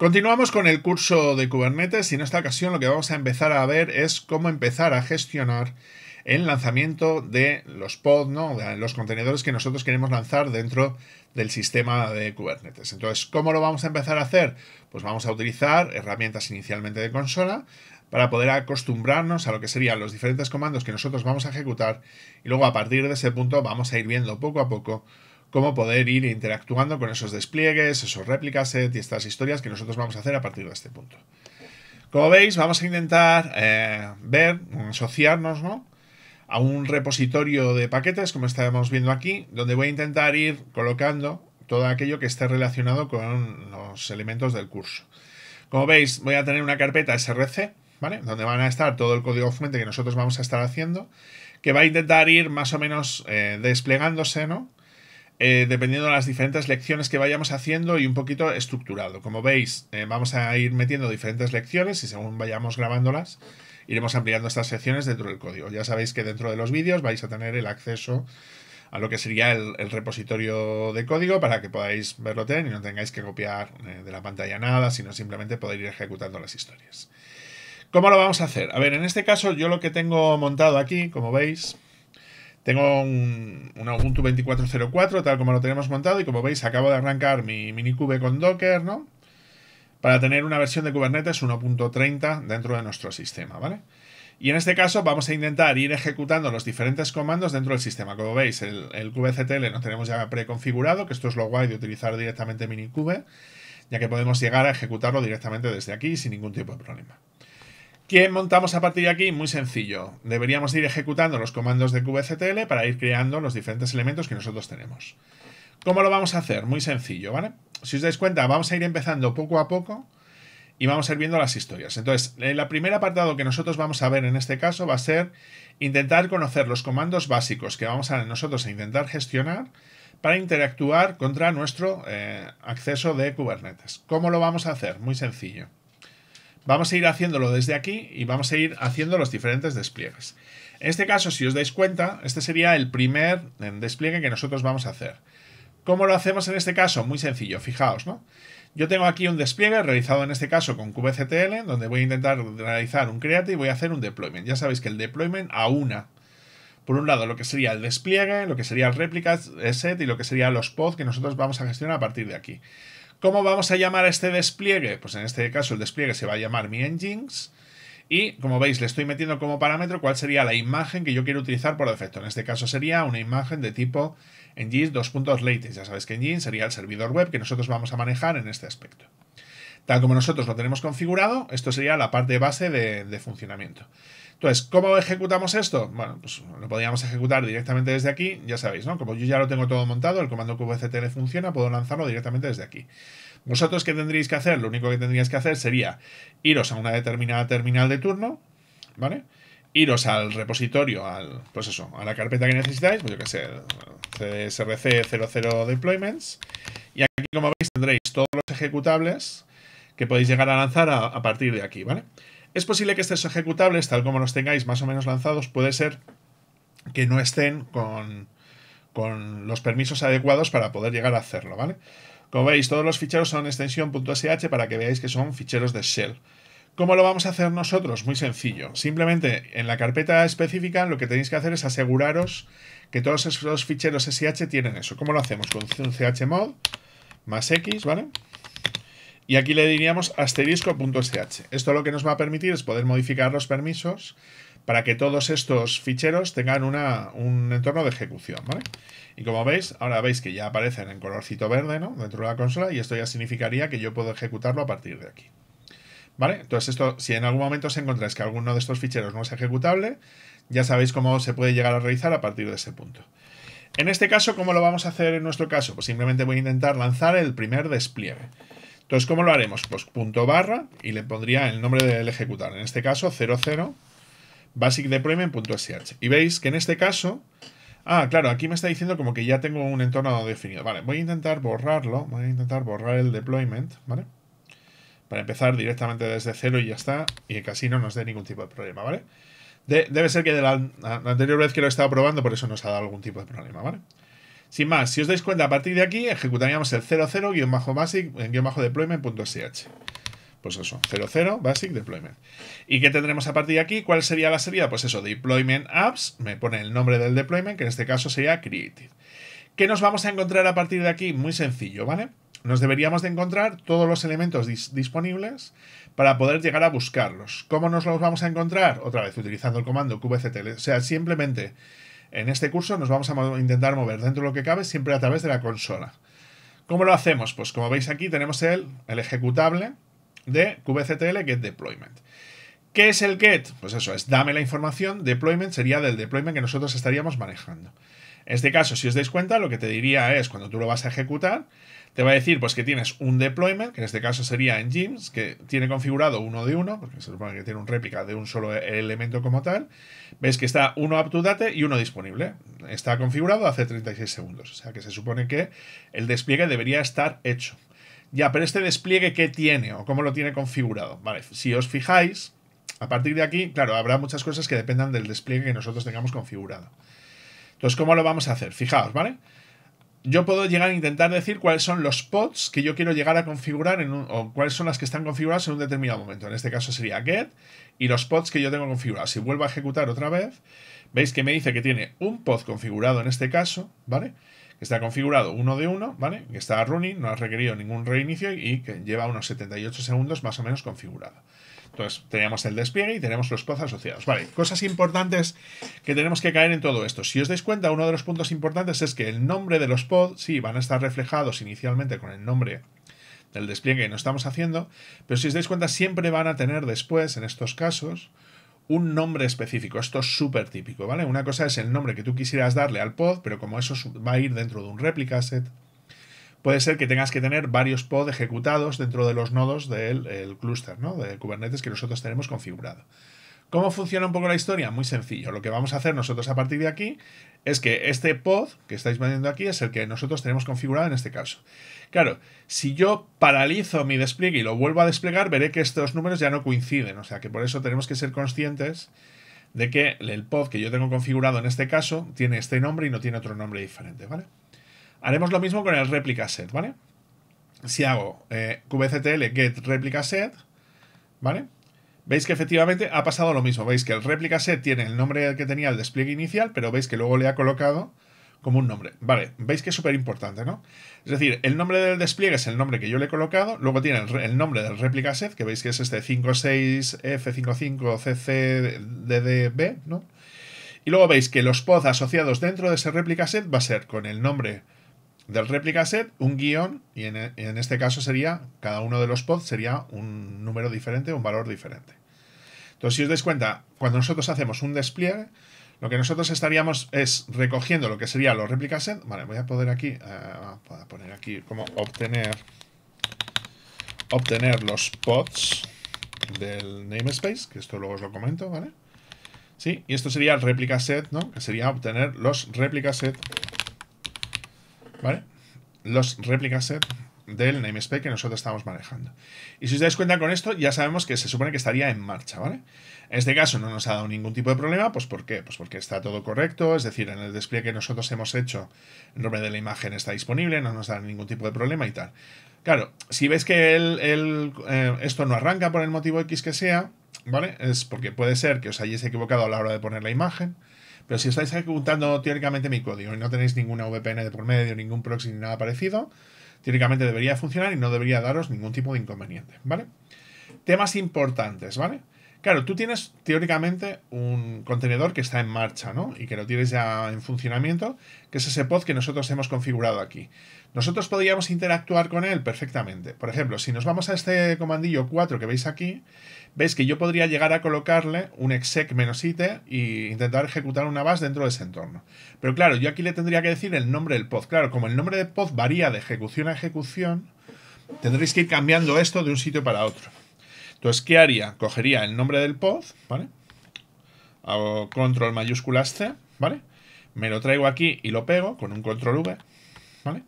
Continuamos con el curso de Kubernetes y en esta ocasión lo que vamos a empezar a ver es cómo empezar a gestionar el lanzamiento de los pods, ¿no? de los contenedores que nosotros queremos lanzar dentro del sistema de Kubernetes. Entonces, ¿cómo lo vamos a empezar a hacer? Pues vamos a utilizar herramientas inicialmente de consola para poder acostumbrarnos a lo que serían los diferentes comandos que nosotros vamos a ejecutar y luego a partir de ese punto vamos a ir viendo poco a poco cómo poder ir interactuando con esos despliegues, esos réplicas eh, y estas historias que nosotros vamos a hacer a partir de este punto. Como veis, vamos a intentar eh, ver, mm, asociarnos ¿no? a un repositorio de paquetes, como estamos viendo aquí, donde voy a intentar ir colocando todo aquello que esté relacionado con los elementos del curso. Como veis, voy a tener una carpeta src, ¿vale? Donde van a estar todo el código fuente que nosotros vamos a estar haciendo, que va a intentar ir más o menos eh, desplegándose, ¿no? Eh, dependiendo de las diferentes lecciones que vayamos haciendo y un poquito estructurado. Como veis, eh, vamos a ir metiendo diferentes lecciones y según vayamos grabándolas, iremos ampliando estas secciones dentro del código. Ya sabéis que dentro de los vídeos vais a tener el acceso a lo que sería el, repositorio de código para que podáis verlo ten y no tengáis que copiar eh, de la pantalla nada, sino simplemente poder ir ejecutando las historias. ¿Cómo lo vamos a hacer? A ver, en este caso yo lo que tengo montado aquí, como veis, tengo un, Ubuntu 2404, tal como lo tenemos montado, y como veis, acabo de arrancar mi minikube con Docker, ¿no? Para tener una versión de Kubernetes 1.30 dentro de nuestro sistema, ¿vale? Y en este caso vamos a intentar ir ejecutando los diferentes comandos dentro del sistema. Como veis, el, el kubectl lo tenemos ya preconfigurado, que esto es lo guay de utilizar directamente minikube, ya que podemos llegar a ejecutarlo directamente desde aquí sin ningún tipo de problema. ¿Qué montamos a partir de aquí? Muy sencillo. Deberíamos ir ejecutando los comandos de kubectl para ir creando los diferentes elementos que nosotros tenemos. ¿Cómo lo vamos a hacer? Muy sencillo, ¿vale? Si os dais cuenta, vamos a ir empezando poco a poco y vamos a ir viendo las historias. Entonces, el primer apartado que nosotros vamos a ver en este caso va a ser intentar conocer los comandos básicos que vamos a nosotros a intentar gestionar para interactuar contra nuestro eh, acceso de Kubernetes. ¿Cómo lo vamos a hacer? Muy sencillo. Vamos a ir haciéndolo desde aquí y vamos a ir haciendo los diferentes despliegues. En este caso, si os dais cuenta, este sería el primer em, despliegue que nosotros vamos a hacer. ¿Cómo lo hacemos en este caso? Muy sencillo, fijaos, ¿no? Yo tengo aquí un despliegue realizado en este caso con kubectl, donde voy a intentar realizar un create y voy a hacer un deployment. Ya sabéis que el deployment a una. Por un lado, lo que sería el despliegue, lo que sería el replicas, set y lo que serían los pods que nosotros vamos a gestionar a partir de aquí. ¿Cómo vamos a llamar a este despliegue? Pues en este caso el despliegue se va a llamar mi engines. Y como veis, le estoy metiendo como parámetro cuál sería la imagen que yo quiero utilizar por defecto. En este caso sería una imagen de tipo engines 2.latest. Ya sabéis que engine sería el servidor web que nosotros vamos a manejar en este aspecto. Tal como nosotros lo tenemos configurado, esto sería la parte base de, funcionamiento. Entonces, ¿cómo ejecutamos esto? Bueno, pues lo podríamos ejecutar directamente desde aquí, ya sabéis, ¿no? Como yo ya lo tengo todo montado, el comando kubectl funciona, puedo lanzarlo directamente desde aquí. Vosotros, ¿qué tendríais que hacer? Lo único que tendríais que hacer sería iros a una determinada terminal de turno, ¿vale? Iros al repositorio, al, pues eso, a la carpeta que necesitáis, pues yo que sé, csrc00 deployments, y aquí, como veis, tendréis todos los ejecutables que podéis llegar a lanzar a, partir de aquí, ¿vale? Es posible que estos ejecutables, tal como los tengáis más o menos lanzados, puede ser que no estén con, con los permisos adecuados para poder llegar a hacerlo, ¿vale? Como veis, todos los ficheros son extensión.sh para que veáis que son ficheros de shell. ¿Cómo lo vamos a hacer nosotros? Muy sencillo. Simplemente en la carpeta específica lo que tenéis que hacer es aseguraros que todos esos ficheros SH tienen eso. ¿Cómo lo hacemos? Con un chmod más x, ¿vale? Y aquí le diríamos asterisco.sh. Esto lo que nos va a permitir es poder modificar los permisos para que todos estos ficheros tengan un entorno de ejecución, Y como veis, ahora veis que ya aparecen en colorcito verde, Dentro de la consola y esto ya significaría que yo puedo ejecutarlo a partir de aquí. ¿Vale? Entonces esto, si en algún momento os encontráis que alguno de estos ficheros no es ejecutable, ya sabéis cómo se puede llegar a realizar a partir de ese punto. En este caso, ¿cómo lo vamos a hacer en nuestro caso? Pues simplemente voy a intentar lanzar el primer despliegue. Entonces, ¿cómo lo haremos? Pues punto barra y le pondría el nombre del ejecutar. En este caso, 00 basicdeployment.sh. Y veis que en este caso... Ah, claro, aquí me está diciendo como que ya tengo un entorno definido. Vale, voy a intentar borrarlo. Voy a intentar borrar el deployment, ¿vale? Para empezar directamente desde cero y ya está. Y casi no nos dé ningún tipo de problema, ¿vale? debe ser que de la, anterior vez que lo he estado probando, por eso nos ha dado algún tipo de problema, ¿vale? vale sin más, si os dais cuenta, a partir de aquí ejecutaríamos el 00-basic-deployment.sh. Pues eso, 00 basic deployment. ¿Y qué tendremos a partir de aquí? ¿Cuál sería la salida? Pues eso, deployment apps, me pone el nombre del deployment, que en este caso sería created. ¿Qué nos vamos a encontrar a partir de aquí? Muy sencillo, ¿vale? Nos deberíamos de encontrar todos los elementos disponibles para poder llegar a buscarlos. ¿Cómo nos los vamos a encontrar? Otra vez utilizando el comando kubectl. O sea, simplemente en este curso nos vamos a intentar mover dentro de lo que cabe siempre a través de la consola. ¿Cómo lo hacemos? Pues como veis aquí tenemos el, el ejecutable de kubectl get deployment. ¿Qué es el get? Pues eso, es dame la información, deployment sería del deployment que nosotros estaríamos manejando. En este caso, si os dais cuenta, lo que te diría es cuando tú lo vas a ejecutar, te va a decir pues que tienes un deployment, que en este caso sería en Jeans, que tiene configurado uno de uno, porque se supone que tiene un réplica de un solo elemento como tal. Ves que está uno up to date y uno disponible. Está configurado hace 36 segundos, o sea que se supone que el despliegue debería estar hecho. Ya, pero este despliegue, ¿qué tiene o cómo lo tiene configurado? Vale, si os fijáis, a partir de aquí, claro, habrá muchas cosas que dependan del despliegue que nosotros tengamos configurado. Entonces, ¿cómo lo vamos a hacer? Fijaos, ¿vale? vale yo puedo llegar a intentar decir cuáles son los pods que yo quiero llegar a configurar en un, o cuáles son las que están configuradas en un determinado momento. En este caso sería get y los pods que yo tengo configurados. Si vuelvo a ejecutar otra vez, veis que me dice que tiene un pod configurado en este caso, ¿vale? Que está configurado uno de uno, ¿vale? Que está running, no ha requerido ningún reinicio y que lleva unos 78 segundos más o menos configurado. Entonces, teníamos el despliegue y tenemos los pods asociados. Vale, cosas importantes que tenemos que caer en todo esto. Si os dais cuenta, uno de los puntos importantes es que el nombre de los pods, sí, van a estar reflejados inicialmente con el nombre del despliegue que nos estamos haciendo, pero si os dais cuenta, siempre van a tener después, en estos casos, un nombre específico. Esto es súper típico, ¿vale? Una cosa es el nombre que tú quisieras darle al pod, pero como eso va a ir dentro de un replica set, puede ser que tengas que tener varios pod ejecutados dentro de los nodos del clúster ¿no? de Kubernetes que nosotros tenemos configurado. ¿Cómo funciona un poco la historia? Muy sencillo. Lo que vamos a hacer nosotros a partir de aquí es que este pod que estáis viendo aquí es el que nosotros tenemos configurado en este caso. Claro, si yo paralizo mi despliegue y lo vuelvo a desplegar, veré que estos números ya no coinciden. O sea que por eso tenemos que ser conscientes de que el pod que yo tengo configurado en este caso tiene este nombre y no tiene otro nombre diferente, ¿vale? Haremos lo mismo con el réplica set, ¿vale? Si hago eh, get replica set, ¿vale? Veis que efectivamente ha pasado lo mismo. Veis que el réplica set tiene el nombre que tenía el despliegue inicial, pero veis que luego le ha colocado como un nombre. Vale, veis que es súper importante, ¿no? Es decir, el nombre del despliegue es el nombre que yo le he colocado, luego tiene el, nombre del réplica set, que veis que es este 56F55CCDDB, ¿no? Y luego veis que los pods asociados dentro de ese réplica set va a ser con el nombre del replica set un guión, y en, este caso sería, cada uno de los pods sería un número diferente, un valor diferente. Entonces, si os dais cuenta, cuando nosotros hacemos un despliegue, lo que nosotros estaríamos es recogiendo lo que sería los replica set. Vale, voy a poder aquí, eh, voy a poner aquí como obtener, obtener los pods del namespace, que esto luego os lo comento, ¿vale? Sí, y esto sería el replica set, ¿no? Que sería obtener los réplica set ¿vale? Los réplicas del namespace que nosotros estamos manejando. Y si os dais cuenta con esto, ya sabemos que se supone que estaría en marcha, ¿vale? En este caso no nos ha dado ningún tipo de problema, pues ¿por qué? Pues porque está todo correcto, es decir, en el despliegue que nosotros hemos hecho, el nombre de la imagen está disponible, no nos da ningún tipo de problema y tal. Claro, si veis que el, eh, esto no arranca por el motivo X que sea, ¿vale? Es porque puede ser que os hayáis equivocado a la hora de poner la imagen, pero si estáis ejecutando teóricamente mi código y no tenéis ninguna VPN de por medio, ningún proxy ni nada parecido, teóricamente debería funcionar y no debería daros ningún tipo de inconveniente, ¿vale? Temas importantes, ¿vale? Claro, tú tienes teóricamente un contenedor que está en marcha, ¿no? Y que lo tienes ya en funcionamiento, que es ese pod que nosotros hemos configurado aquí. Nosotros podríamos interactuar con él perfectamente. Por ejemplo, si nos vamos a este comandillo 4 que veis aquí, veis que yo podría llegar a colocarle un exec-it e intentar ejecutar una base dentro de ese entorno. Pero claro, yo aquí le tendría que decir el nombre del pod. Claro, como el nombre del pod varía de ejecución a ejecución, tendréis que ir cambiando esto de un sitio para otro. Entonces, ¿qué haría? Cogería el nombre del pod, ¿vale? Hago control mayúsculas C, ¿vale? Me lo traigo aquí y lo pego con un control V, ¿vale?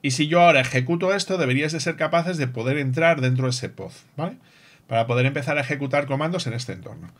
Y si yo ahora ejecuto esto, deberías de ser capaces de poder entrar dentro de ese pod, ¿vale? Para poder empezar a ejecutar comandos en este entorno.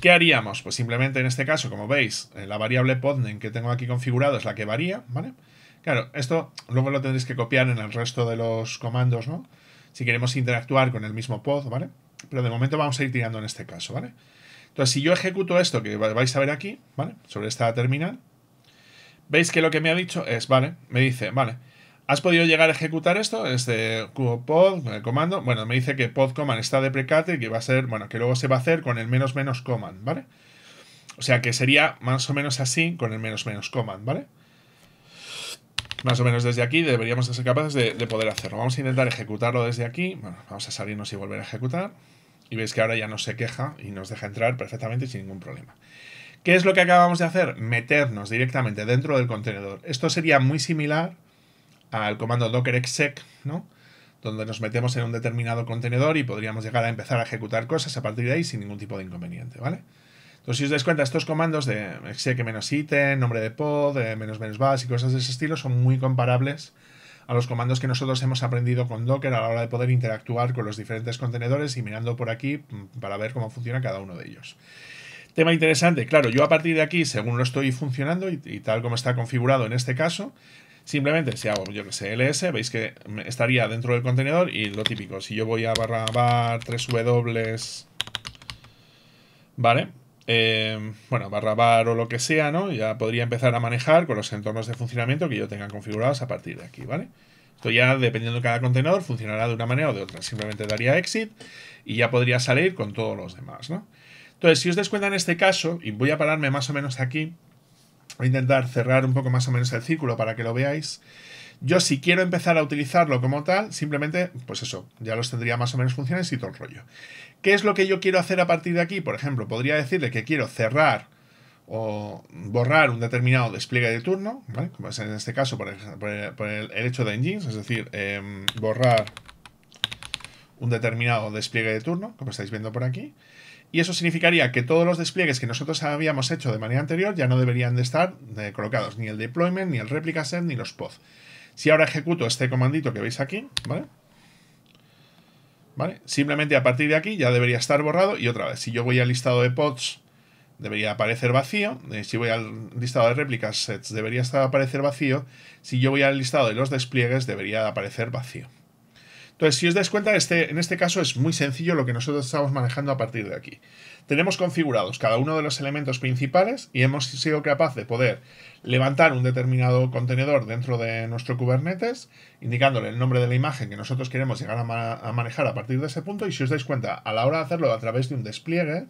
¿Qué haríamos? Pues simplemente en este caso, como veis, eh, la variable podname que tengo aquí configurado es la que varía, ¿vale? Claro, esto luego lo tendréis que copiar en el resto de los comandos, ¿no? Si queremos interactuar con el mismo pod, ¿vale? Pero de momento vamos a ir tirando en este caso, ¿vale? Entonces, si yo ejecuto esto que vais a ver aquí, ¿vale? Sobre esta terminal, veis que lo que me ha dicho es, vale, me dice, vale, ¿has podido llegar a ejecutar esto? Este pod, el eh, comando, bueno, me dice que pod command está precate y que va a ser, bueno, que luego se va a hacer con el menos menos command, ¿vale? O sea que sería más o menos así con el menos menos command, ¿vale? vale más o menos desde aquí deberíamos ser capaces de, poder hacerlo. Vamos a intentar ejecutarlo desde aquí. Bueno, vamos a salirnos y volver a ejecutar. Y veis que ahora ya no se queja y nos deja entrar perfectamente sin ningún problema. ¿Qué es lo que acabamos de hacer? Meternos directamente dentro del contenedor. Esto sería muy similar al comando docker exec, ¿no? Donde nos metemos en un determinado contenedor y podríamos llegar a empezar a ejecutar cosas a partir de ahí sin ningún tipo de inconveniente, ¿vale? vale entonces, si os dais cuenta, estos comandos de exec menos ítem, nombre de pod, de eh, menos menos base y cosas de ese estilo son muy comparables a los comandos que nosotros hemos aprendido con Docker a la hora de poder interactuar con los diferentes contenedores y mirando por aquí mm, para ver cómo funciona cada uno de ellos. Tema interesante, claro, yo a partir de aquí, según lo estoy funcionando y, tal como está configurado en este caso, simplemente si hago, yo que sé, ls, veis que estaría dentro del contenedor y lo típico, si yo voy a barra bar 3w, ¿vale? Em, bueno, barra bar o lo que sea, ¿no? Ya podría empezar a manejar con los entornos de funcionamiento que yo tenga configurados a partir de aquí, ¿vale? Esto ya, dependiendo de cada contenedor, funcionará de una manera o de otra. Simplemente daría exit y ya podría salir con todos los demás, ¿no? Entonces, si os dais cuenta en este caso, y voy a pararme más o menos aquí, voy a intentar cerrar un poco más o menos el círculo para que lo veáis. Yo si quiero empezar a utilizarlo como tal, simplemente, pues eso, ya los tendría más o menos funciones y todo el rollo. ¿Qué es lo que yo quiero hacer a partir de aquí? Por ejemplo, podría decirle que quiero cerrar o borrar un determinado despliegue de turno, como es en este caso por el, hecho de engines, es decir, em, borrar un determinado despliegue de turno, como estáis viendo por aquí. Y eso significaría que todos los despliegues que nosotros habíamos hecho de manera anterior ya no deberían de estar eh, colocados, ni el deployment, ni el replica set, ni los pods. Si ahora ejecuto este comandito que veis aquí, ¿vale? Simplemente a partir de aquí ya debería estar borrado y otra vez, si yo voy al listado de pods debería aparecer vacío, eh, si voy al listado de réplicas sets debería estar aparecer vacío, si yo voy al listado de los despliegues debería aparecer vacío. Entonces, si os dais cuenta, este, en este caso es muy sencillo lo que nosotros estamos manejando a partir de aquí. Tenemos configurados cada uno de los elementos principales y hemos sido capaz de poder levantar un determinado contenedor dentro de nuestro Kubernetes, indicándole el nombre de la imagen que nosotros queremos llegar a manejar a partir de ese punto. Y si os dais cuenta, a la hora de hacerlo a través de un despliegue,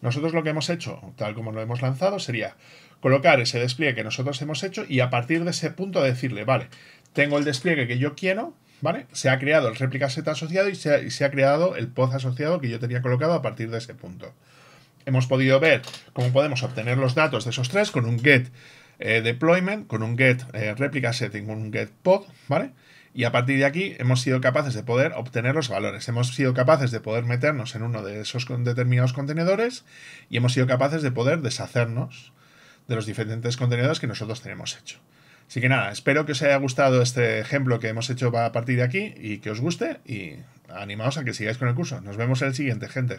nosotros lo que hemos hecho, tal como lo hemos lanzado, sería colocar ese despliegue que nosotros hemos hecho y a partir de ese punto decirle, vale, tengo el despliegue que yo quiero, ¿vale? Se ha creado el réplica set asociado y se, ha, creado el pod asociado que yo tenía colocado a partir de ese punto. Hemos podido ver cómo podemos obtener los datos de esos tres con un get eh, deployment, con un get replica eh, réplica set con un get pod, ¿vale? Y a partir de aquí hemos sido capaces de poder obtener los valores. Hemos sido capaces de poder meternos en uno de esos determinados contenedores y hemos sido capaces de poder deshacernos de los diferentes contenedores que nosotros tenemos hecho. Así que nada, espero que os haya gustado este ejemplo que hemos hecho a partir de aquí y que os guste y animaos a que sigáis con el curso. Nos vemos en el siguiente, gente.